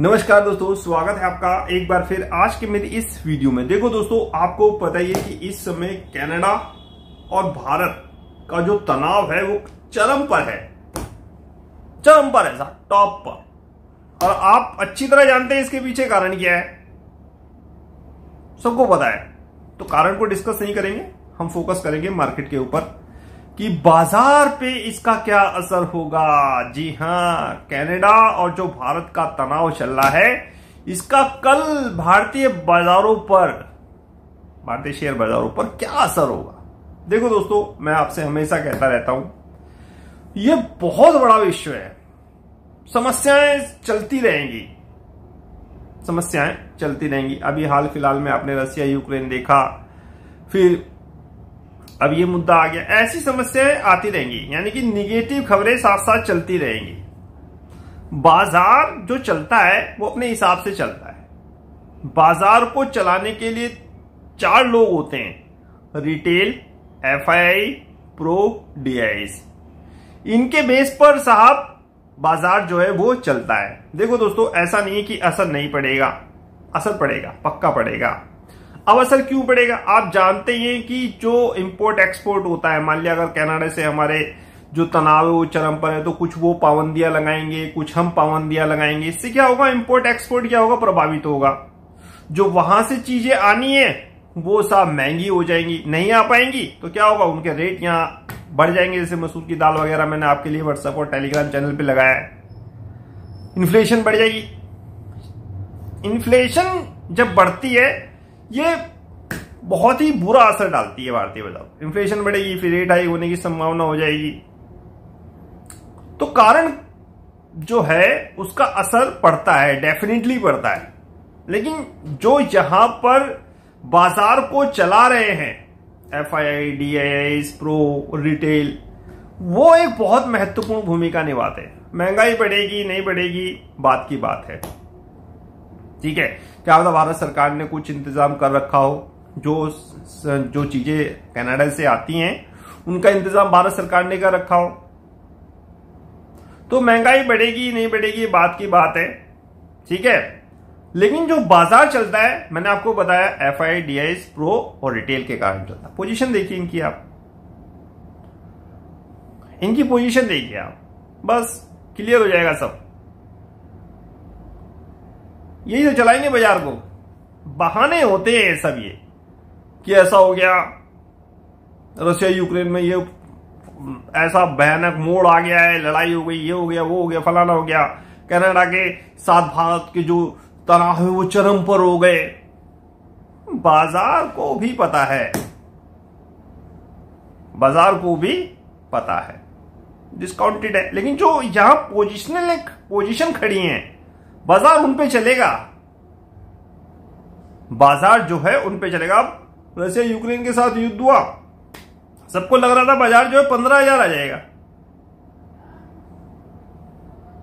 नमस्कार दोस्तों स्वागत है आपका एक बार फिर आज के मेरी इस वीडियो में देखो दोस्तों आपको पता ही है कि इस समय कनाडा और भारत का जो तनाव है वो चरम पर है चरम पर है साहब टॉप पर और आप अच्छी तरह जानते हैं इसके पीछे कारण क्या है सबको पता है तो कारण को डिस्कस नहीं करेंगे हम फोकस करेंगे मार्केट के ऊपर कि बाजार पे इसका क्या असर होगा जी हां कनाडा और जो भारत का तनाव चल रहा है इसका कल भारतीय बाजारों पर भारतीय शेयर बाजारों पर क्या असर होगा देखो दोस्तों मैं आपसे हमेशा कहता रहता हूं यह बहुत बड़ा विश्व है समस्याएं चलती रहेंगी समस्याएं चलती रहेंगी अभी हाल फिलहाल में आपने रसिया यूक्रेन देखा फिर अब ये मुद्दा आ गया ऐसी समस्याएं आती रहेंगी यानी कि निगेटिव खबरें साथ साथ चलती रहेंगी बाजार जो चलता है वो अपने हिसाब से चलता है बाजार को चलाने के लिए चार लोग होते हैं रिटेल एफआईआई प्रो डीआईस इनके बेस पर साहब बाजार जो है वो चलता है देखो दोस्तों ऐसा नहीं है कि असर नहीं पड़ेगा असर पड़ेगा पक्का पड़ेगा अब असर क्यों पड़ेगा आप जानते हैं कि जो इंपोर्ट एक्सपोर्ट होता है मान लिया अगर कनाडा से हमारे जो तनाव है वो चरम पर है तो कुछ वो पाबंदियां लगाएंगे कुछ हम पाबंदियां लगाएंगे इससे क्या होगा इम्पोर्ट एक्सपोर्ट क्या होगा प्रभावित होगा जो वहां से चीजें आनी है वो सब महंगी हो जाएंगी नहीं आ पाएंगी तो क्या होगा उनके रेट यहाँ बढ़ जाएंगे जैसे मसूर की दाल वगैरह मैंने आपके लिए व्हाट्सएप और टेलीग्राम चैनल पर लगाया है इन्फ्लेशन बढ़ जाएगी इन्फ्लेशन जब बढ़ती है ये बहुत ही बुरा असर डालती है भारतीय बाजार इन्फ्लेशन बढ़ेगी फिर रेट हाई होने की संभावना हो जाएगी तो कारण जो है उसका असर पड़ता है डेफिनेटली पड़ता है लेकिन जो यहां पर बाजार को चला रहे हैं F I I D I I pro retail वो एक बहुत महत्वपूर्ण भूमिका निभाते हैं महंगाई बढ़ेगी नहीं बढ़ेगी बात की बात है ठीक है क्या पता भारत सरकार ने कुछ इंतजाम कर रखा हो जो जो चीजें कनाडा से आती हैं उनका इंतजाम भारत सरकार ने कर रखा हो तो महंगाई बढ़ेगी नहीं बढ़ेगी बात की बात है ठीक है लेकिन जो बाजार चलता है मैंने आपको बताया F I D I pro और रिटेल के कारण चलता है पोजिशन देखिए इनकी आप इनकी पोजीशन देखिए आप बस क्लियर हो जाएगा सब यही तो चलाएंगे बाजार को बहाने होते हैं सब ये कि ऐसा हो गया रशिया यूक्रेन में ये ऐसा भयानक मोड़ आ गया है लड़ाई हो गई ये हो गया वो हो गया फलाना हो गया कनाडा के साथ भारत के जो तनाव है वो चरम पर हो गए बाजार को भी पता है बाजार को भी पता है डिस्काउंटेड है लेकिन जो यहां पोजिशनल पोजिशन खड़ी है बाजार उन पे चलेगा बाजार जो है उन पे चलेगा अब रशिया यूक्रेन के साथ युद्ध हुआ सबको लग रहा था बाजार जो है पंद्रह हजार आ जाएगा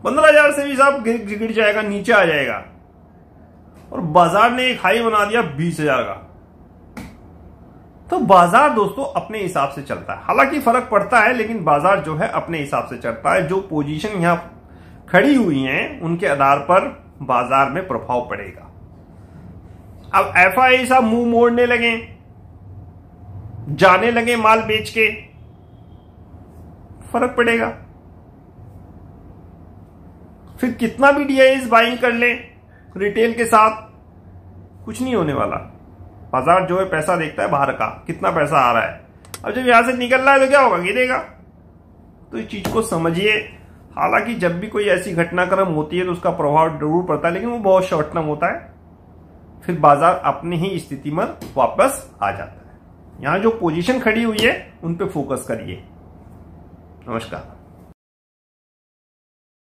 पंद्रह हजार से भी साहब गिर जाएगा नीचे आ जाएगा और बाजार ने एक हाई बना दिया बीस हजार का तो बाजार दोस्तों अपने हिसाब से चलता है हालांकि फर्क पड़ता है लेकिन बाजार जो है अपने हिसाब से चलता है जो पोजीशन यहां खड़ी हुई हैं उनके आधार पर बाजार में प्रभाव पड़ेगा अब एफ आई साहब मुंह मोड़ने लगे जाने लगे माल बेच के फर्क पड़ेगा फिर कितना भी डीआईएस बाइंग कर ले रिटेल के साथ कुछ नहीं होने वाला बाजार जो है पैसा देखता है बाहर का कितना पैसा आ रहा है अब जब यहां से निकल रहा है तो क्या होगा गिरेगा तो इस चीज को समझिए हालांकि जब भी कोई ऐसी घटनाक्रम होती है तो उसका प्रभाव जरूर पड़ता है लेकिन वो बहुत शॉर्ट टर्म होता है फिर बाजार अपनी ही स्थिति में वापस आ जाता है यहां जो पोजीशन खड़ी हुई है उन पे फोकस करिए नमस्कार